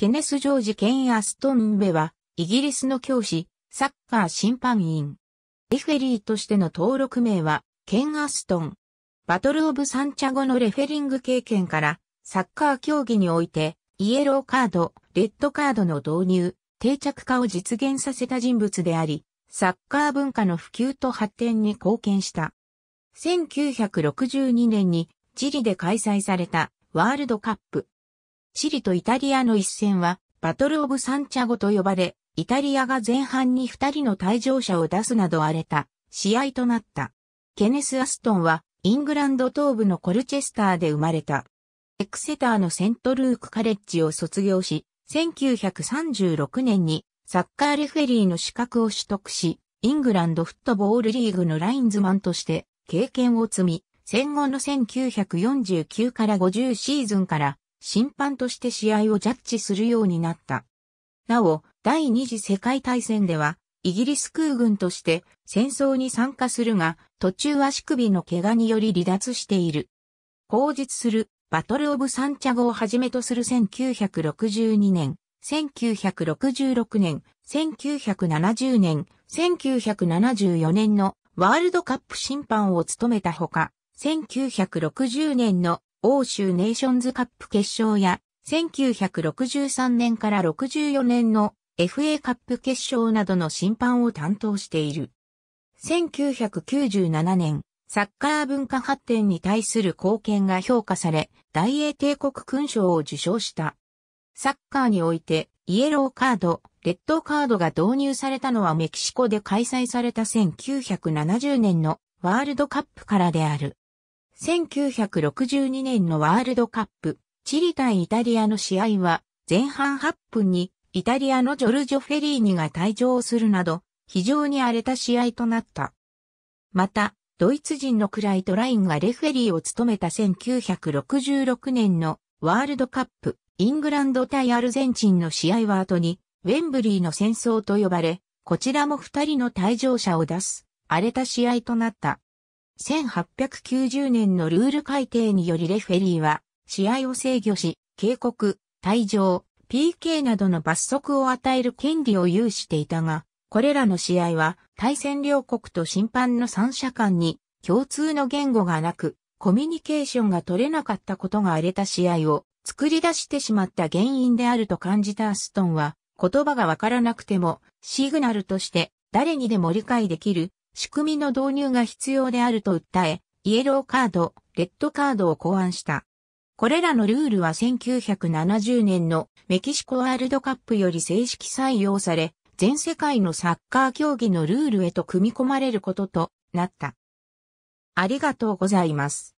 ケネス・ジョージ・ケン・アストンベは、イギリスの教師、サッカー審判員。レフェリーとしての登録名は、ケン・アストン。バトル・オブ・サンチャゴのレフェリング経験から、サッカー競技において、イエローカード、レッドカードの導入、定着化を実現させた人物であり、サッカー文化の普及と発展に貢献した。1962年にチリで開催されたワールドカップチリとイタリアの一戦は、バトルオブサンチャゴと呼ばれ、イタリアが前半に二人の退場者を出すなど荒れた試合となった。ケネス・アストンはイングランド東部のコルチェスターで生まれた。エクセターのセントルークカレッジを卒業し、1936年にサッカーレフェリーの資格を取得し、イングランドフットボールリーグのラインズマンとして経験を積み、戦後の1949から50シーズンから審判として試合をジャッジするようになった。なお、第二次世界大戦では、イギリス空軍として戦争に参加するが、途中足首の怪我により離脱している。後日するバトルオブサンチャゴをはじめとする1962年、1966年、1970年、1974年のワールドカップ審判を務めたほか、1960年の欧州ネーションズカップ決勝や、1963年から64年の FA カップ決勝などの審判を担当している。1997年、サッカー文化発展に対する貢献が評価され、大英帝国勲章を受章した。サッカーにおいて、イエローカード、レッドカードが導入されたのはメキシコで開催された1970年のワールドカップからである。1962年のワールドカップ、チリ対イタリアの試合は、前半8分にイタリアのジョルジョ・フェリーニが退場するなど、非常に荒れた試合となった。また、ドイツ人のクライトラインがレフェリーを務めた1966年のワールドカップ、イングランド対アルゼンチンの試合は後に、ウェンブリーの戦争と呼ばれ、こちらも二人の退場者を出す、荒れた試合となった。1890年のルール改定によりレフェリーは、試合を制御し、警告、退場、PK などの罰則を与える権利を有していたが、これらの試合は対戦両国と審判の三者間に共通の言語がなく、コミュニケーションが取れなかったことが荒れた試合を作り出してしまった原因であると感じたアストンは、言葉がわからなくてもシグナルとして誰にでも理解できる仕組みの導入が必要であると訴え、イエローカード、レッドカードを考案した。これらのルールは1970年のメキシコワールドカップより正式採用され、全世界のサッカー競技のルールへと組み込まれることとなった。ありがとうございます。